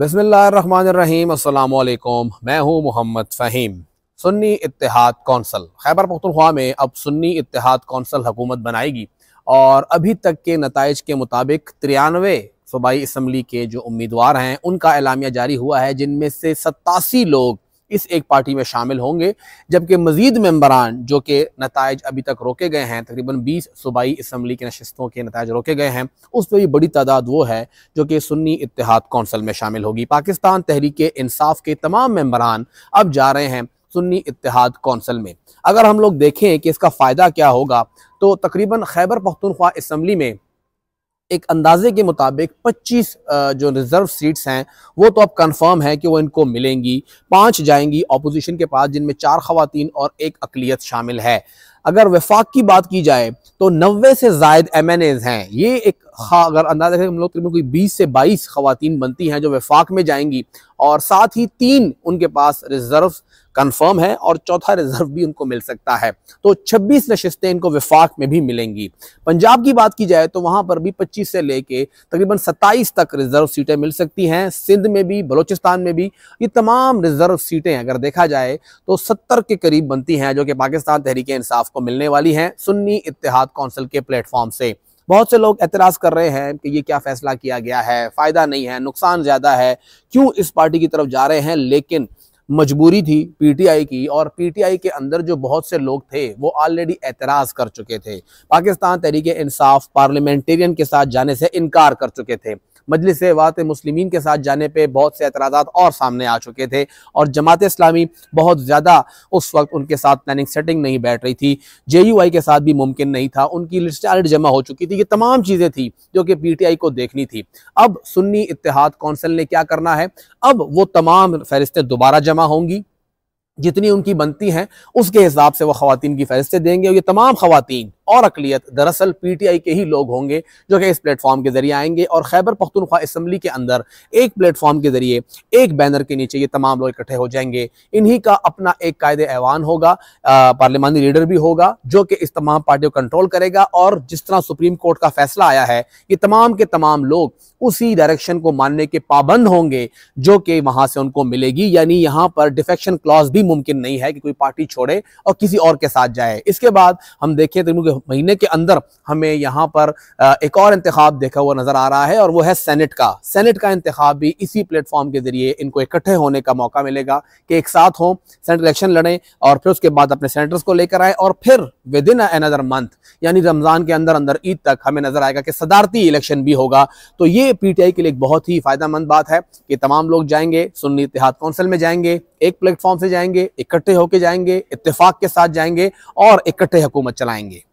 बसमीम अल्लाम मैं हूं मोहम्मद फ़हीम सुन्नी इतिहाद कौंसल खैबर पख्तनख्वा में अब सुन्नी इतिहाद कौंसल हुकूमत बनाएगी और अभी तक के नतज के मुताबिक तिरानवे सूबाई इसम्बली के जो उम्मीदवार हैं उनका एलामिया जारी हुआ है जिनमें से सत्तासी लोग इस एक पार्टी में शामिल होंगे जबकि मजीद मम्बरान जो कि नतज अभी तक रोके गए हैं तकरीबन बीस सूबाई इसम्बली की नशस्तों के नतज रोके गए हैं उस पर भी बड़ी तादाद वो है जो कि सुन्नी इतिहाद कौंसल में शामिल होगी पाकिस्तान तहरीक इंसाफ के तमाम मम्बरान अब जा रहे हैं सुन्नी इतिहाद कौंसल में अगर हम लोग देखें कि इसका फ़ायदा क्या होगा तो तकरीबन खैबर पख्तनख्वा इसम्बली में एक अंदाजे के मुताबिक 25 जो रिजर्व सीट्स हैं वो तो अब कंफर्म है कि वो इनको मिलेंगी पांच जाएंगी अपोजिशन के पास जिनमें चार खातन और एक अकलीत शामिल है अगर वफाक की बात की जाए तो नब्बे से जायद एम एन एज हैं ये एक अगर अंदाजा हम लोग तकरीबन कोई बीस से बाईस खातन बनती हैं जो वफाक में जाएंगी और साथ ही तीन उनके पास रिजर्व कंफर्म है और चौथा रिजर्व भी उनको मिल सकता है तो 26 नशस्तें इनको विफाक में भी मिलेंगी पंजाब की बात की जाए तो वहां पर भी 25 से लेके तकरीबन 27 तक रिजर्व सीटें मिल सकती हैं सिंध में भी बलोचिस्तान में भी ये तमाम रिजर्व सीटें अगर देखा जाए तो सत्तर के करीब बनती हैं जो कि पाकिस्तान तहरीक इंसाफ को मिलने वाली हैं सुन्नी इतिहाद कौंसिल के प्लेटफॉर्म से बहुत से लोग एतराज़ कर रहे हैं कि ये क्या फैसला किया गया है फ़ायदा नहीं है नुकसान ज़्यादा है क्यों इस पार्टी की तरफ जा रहे हैं लेकिन मजबूरी थी पीटीआई की और पीटीआई के अंदर जो बहुत से लोग थे वो ऑलरेडी एतराज़ कर चुके थे पाकिस्तान तरीके इंसाफ पार्लियामेंटेरियन के साथ जाने से इनकार कर चुके थे मजलिस वात मुस्लिम के साथ जाने पर बहुत से एतराज़ा और सामने आ चुके थे और जमात इस्लामी बहुत ज़्यादा उस वक्त उनके साथ प्लानिंग सेटिंग नहीं बैठ रही थी जे यू आई के साथ भी मुमकिन नहीं था उनकी लिस्ट जमा हो चुकी थी ये तमाम चीज़ें थी जो कि पी टी आई को देखनी थी अब सुन्नी इतिहाद कौंसिल ने क्या करना है अब वो तमाम फहरिस्तें दोबारा जमा होंगी जितनी उनकी बनती हैं उसके हिसाब से वो खातन की फहरिस्तें देंगे और ये तमाम खातन और अकलीत दरअसल पीटीआई के ही लोग होंगे जो कि इस प्लेटफॉर्म के जरिए आएंगे और खैबर पख्तनख्वा असम्बली के अंदर एक प्लेटफॉर्म के जरिए एक बैनर के नीचे ये तमाम लोग इकट्ठे हो जाएंगे इन्हीं का अपना एक कायद ऐवान होगा पार्लियामानी लीडर भी होगा जो कि इस तमाम पार्टियों को कंट्रोल करेगा और जिस तरह सुप्रीम कोर्ट का फैसला आया है ये तमाम के तमाम लोग उसी डायरेक्शन को मानने के पाबंद होंगे जो कि वहां से उनको मिलेगी यानी यहाँ पर डिफेक्शन क्लॉज भी मुमकिन नहीं है कि कोई पार्टी छोड़े और किसी और के साथ जाए इसके बाद हम देखें तो महीने के अंदर हमें यहाँ पर एक और इंतखब देखा हुआ नज़र आ रहा है और वो है सेनेट का सेनेट का इंतखब भी इसी प्लेटफॉर्म के ज़रिए इनको इकट्ठे होने का मौका मिलेगा कि एक साथ हों सेनेट इलेक्शन लड़ें और फिर उसके बाद अपने सेनेटर्स को लेकर आए और फिर विद इन अनदर मंथ यानी रमज़ान के अंदर अंदर ईद तक हमें नज़र आएगा कि सदारती इलेक्शन भी होगा तो ये पी के लिए एक बहुत ही फ़ायदेमंद बात है कि तमाम लोग जाएंगे सुन्नी इतिहाद कौंसिल में जाएंगे एक प्लेटफॉर्म से जाएंगे इकट्ठे होकर जाएंगे इतफाक के साथ जाएंगे और इकट्ठे हुकूमत चलाएंगे